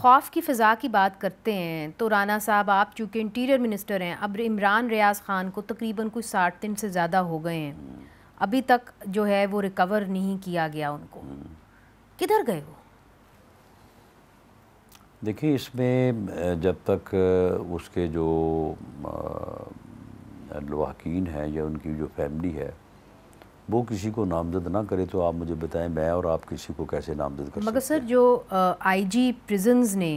खौफ की फ़िज़ा की बात करते हैं तो राना साहब आप चूँकि इंटीरियर मिनिस्टर हैं अब इमरान रियाज ख़ान को तकरीबन कुछ साठ दिन से ज़्यादा हो गए हैं अभी तक जो है वो रिकवर नहीं किया गया उनको किधर गए वो देखिए इसमें जब तक उसके जो लवाकिन हैं या उनकी जो फैमिली है वो किसी को नामजद ना करे तो आप मुझे बताएं मैं और आप किसी को कैसे नामजद कर मगर सर जो आईजी प्रिजन्स ने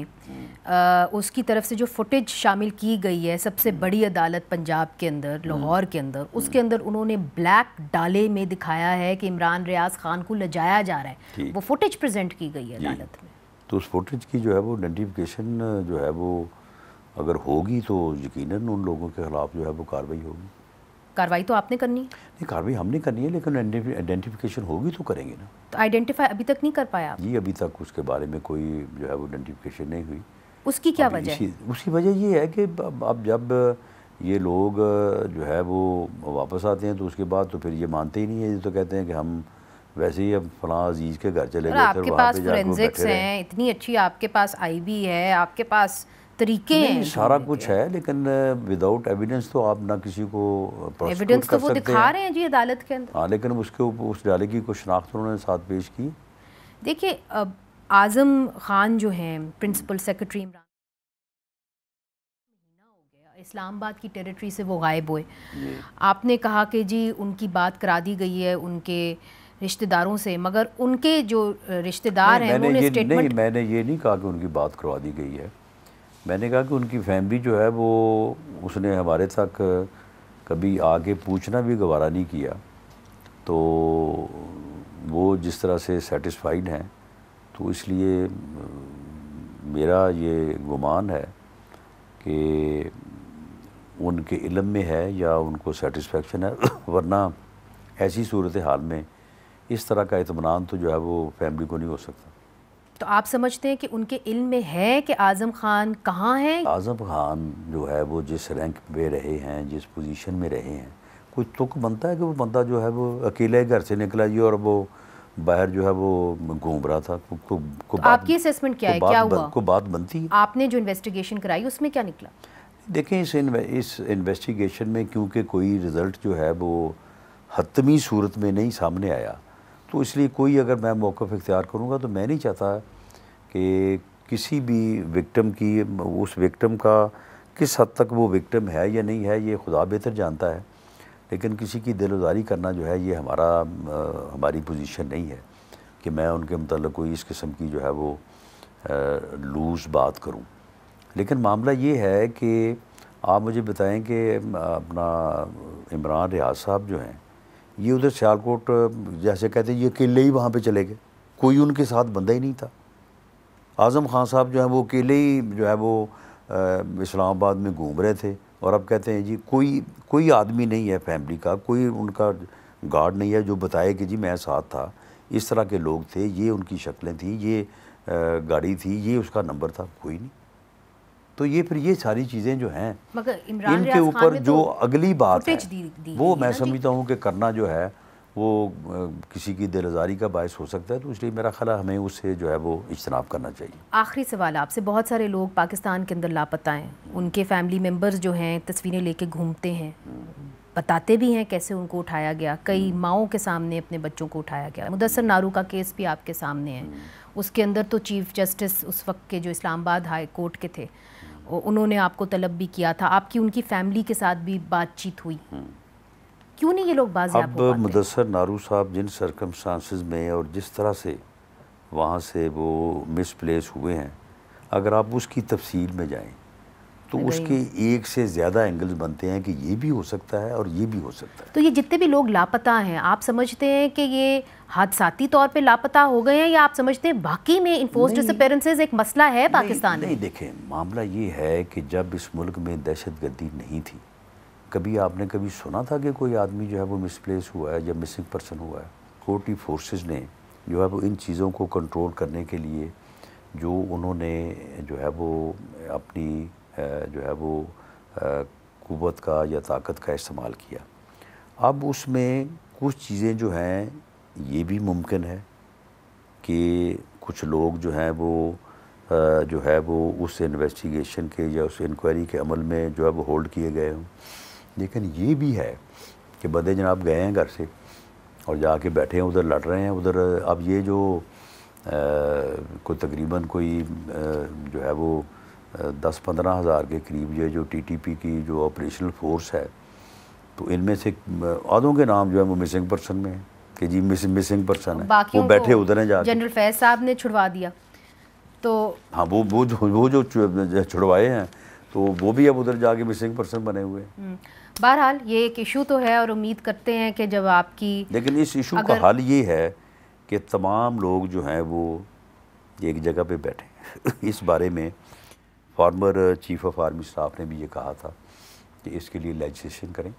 आ, उसकी तरफ से जो फुटेज शामिल की गई है सबसे हम्म। बड़ी अदालत पंजाब के अंदर हम्म। लाहौर के अंदर हम्म। उसके अंदर उन्होंने ब्लैक डाले में दिखाया है कि इमरान रियाज खान को लजाया जा रहा है वो फुटेज प्रजेंट की गई है अदालत में तो उस फुटेज की जो है वो आइडेंटिफिकेशन जो है वो अगर होगी तो यकीन उन लोगों के खिलाफ जो है वो कार्रवाई होगी कार्रवाई तो आपने करनी है नहीं कार्रवाई हमने करनी है लेकिन आइडेंटिफिकेशन होगी तो करेंगे ना तो आइडेंटिफाई अभी तक नहीं कर पाया आप जी अभी तक उसके बारे में कोई जो है वो आइडेंटिफिकेशन नहीं हुई उसकी क्या वजह है उसकी वजह ये है कि अब जब ये लोग जो है वो वापस आते हैं तो उसके बाद तो फिर ये मानते ही नहीं है ये तो कहते हैं कि हम वैसे ही अब फला अजीज़ के घर चले गए आपके पास फोरेंसिक्स हैं इतनी अच्छी आपके पास आई है आपके पास तरीके हैं सारा कुछ है लेकिन विदाउट एविडेंस तो आप ना किसी को एविडेंस तो वो दिखा रहे हैं जी अदालत के अंदर हाँ लेकिन उसके ऊपर उस डाले की कुछ शनाख्त उन्होंने साथ पेश की देखिए आज़म खान जो हैं प्रिंसिपल सेक्रेटरी इमरान इस्लामाबाद की टेरिटरी से वो गायब हुए आपने कहा कि जी उनकी बात करा दी गई है उनके रिश्तेदारों से मगर उनके जो रिश्तेदार हैं उन्होंने स्टेटमेंट मैंने ये नहीं कहा कि उनकी बात करवा दी गई है मैंने कहा कि उनकी फैमिली जो है वो उसने हमारे तक कभी आगे पूछना भी गवारा नहीं किया तो वो जिस तरह से सेटिस्फाइड हैं तो इसलिए मेरा ये गुमान है कि उनके इलम में है या उनको सेटिस्फेक्शन है वरना ऐसी सूरत हाल में इस तरह का इतमान तो जो है वो फैमिली को नहीं हो सकता तो आप समझते हैं कि उनके इल्म में है कि आज़म खान कहाँ हैं आज़म खान जो है वो जिस रैंक पे रहे हैं जिस पोजीशन में रहे हैं कुछ तुक तो बनता है कि वो बंदा जो है वो अकेले घर से निकला जी और वो बाहर जो है वो घूम रहा था को, को, को तो बात, आपकी असेसमेंट क्या है क्या हुआ को बात बनती है आपने जो इन्वेस्टिगेशन कराई उसमें क्या निकला देखें इस इस इन्वेस्टिगेशन में क्योंकि कोई रिज़ल्ट जो है वो हतमी सूरत में नहीं सामने आया तो इसलिए कोई अगर मैं मौक़ इख्तियार करूँगा तो मैं नहीं चाहता कि किसी भी विक्टम की उस विक्टम का किस हद तक वो विक्टम है या नहीं है ये खुदा बेहतर जानता है लेकिन किसी की दिल करना जो है ये हमारा आ, हमारी पोजीशन नहीं है कि मैं उनके मतलब कोई इस किस्म की जो है वो लूज़ बात करूं लेकिन मामला ये है कि आप मुझे बताएं कि अपना इमरान रियाज साहब जो हैं ये उधर सियालकोट जैसे कहते हैं ये अकेले ही वहाँ पे चले गए कोई उनके साथ बंदा ही नहीं था आज़म खान साहब जो है वो अकेले ही जो है वो इस्लामाबाद में घूम रहे थे और अब कहते हैं जी कोई कोई आदमी नहीं है फैमिली का कोई उनका गार्ड नहीं है जो बताए कि जी मैं साथ था इस तरह के लोग थे ये उनकी शक्लें थी ये गाड़ी थी ये उसका नंबर था कोई नहीं तो ये फिर ये सारी चीज़ें जो हैं इनके ऊपर जो तो अगली बात है दी, दी वो मैं समझता हूँ कि करना जो है वो किसी की दिलजारी का बायस हो सकता है तो इसलिए मेरा ख्याल हमें उससे जो है वो इजनाब करना चाहिए आखिरी सवाल आपसे बहुत सारे लोग पाकिस्तान के अंदर लापता हैं उनके फैमिली मेम्बर्स जो हैं तस्वीरें लेके घूमते हैं बताते भी हैं कैसे उनको उठाया गया कई हम्म। माओं के सामने अपने बच्चों को उठाया गया मुदसर नारू का केस भी आपके सामने है हम्म। उसके अंदर तो चीफ जस्टिस उस वक्त के जो इस्लामाबाद हाई कोर्ट के थे उन्होंने आपको तलब भी किया था आपकी उनकी फैमिली के साथ भी बातचीत हुई हम्म। क्यों नहीं ये लोग बाज अब मुदसर नारू साहब जिन सरकमस्टांसिस में और जिस तरह से वहाँ से वो मिसप्लेस हुए हैं अगर आप उसकी तफसील में जाएँ तो उसके एक से ज़्यादा एंगल्स बनते हैं कि ये भी हो सकता है और ये भी हो सकता है तो ये जितने भी लोग लापता हैं आप समझते हैं कि ये हादसाती तौर पे लापता हो गए हैं या आप समझते हैं बाकी में इन्फोर्स डिसअपेयरेंसेज एक मसला है पाकिस्तान नहीं, नहीं देखें मामला ये है कि जब इस मुल्क में दहशत गर्दी नहीं थी कभी आपने कभी सुना था कि कोई आदमी जो है वो मिसप्लेस हुआ है या मिसिंग पर्सन हुआ है सिक्योरिटी फोर्सेज ने जो है वो इन चीज़ों को कंट्रोल करने के लिए जो उन्होंने जो है वो अपनी जो है वो कुत का या ताकत का इस्तेमाल किया अब उसमें कुछ चीज़ें जो हैं ये भी मुमकिन है कि कुछ लोग जो हैं वो जो है वो उस इन्वेस्टिगेशन के या उस इंक्वायरी के अमल में जो है वो होल्ड किए गए हों लेकिन ये भी है कि बदे जनाब गए हैं घर से और जाके बैठे हैं उधर लड़ रहे हैं उधर अब ये जो कोई तकरीबन कोई जो है वो दस पंद्रह हज़ार के करीब ये जो टीटीपी की जो ऑपरेशनल फोर्स है तो इनमें से आधों के नाम जो है वो मिसिंग पर्सन में है कि जी मिस, मिसिंग पर्सन है वो बैठे उधर हैं जाकर जनरल फैज साहब ने छुड़वा दिया तो हाँ वो वो जो वो जो छुड़वाए हैं तो वो भी अब उधर जाके मिसिंग पर्सन बने हुए हैं हम्म, बहरहाल ये एक इशू तो है और उम्मीद करते हैं कि जब आपकी लेकिन इस इशू का हल ये है कि तमाम लोग जो हैं वो एक जगह पे बैठे इस बारे में former chief of army staff ने भी ये कहा था कि इसके लिए लेजिस्लेशन करें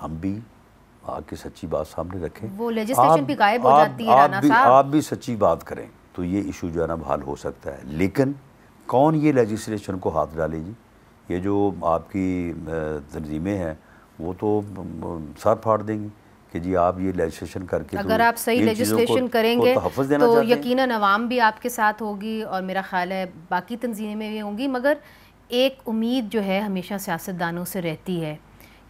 हम भी आके सच्ची बात सामने रखें वो लेजिस्लेशन भी गायब हो जाती है आप, आप भी सच्ची बात करें तो ये इशू जो है ना हल हो सकता है लेकिन कौन ये लेजिस्लेशन को हाथ डाले जी ये जो आपकी uh, तनजीमें हैं वो तो सर फाड़ देंगी कि जी आप ये लेजिस्लेशन करके तो अगर आप सही लेजिस्लेशन करेंगे तो, तो यकीन अवाम भी आपके साथ होगी और मेरा ख्याल है बाकी तंजीमें में भी होंगी मगर एक उम्मीद जो है हमेशा सियासतदानों से रहती है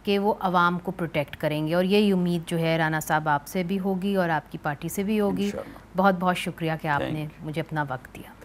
कि वो आवाम को प्रोटेक्ट करेंगे और यही उम्मीद जो है राना साहब आपसे भी होगी और आपकी पार्टी से भी होगी बहुत बहुत शुक्रिया कि आपने मुझे अपना वक्त दिया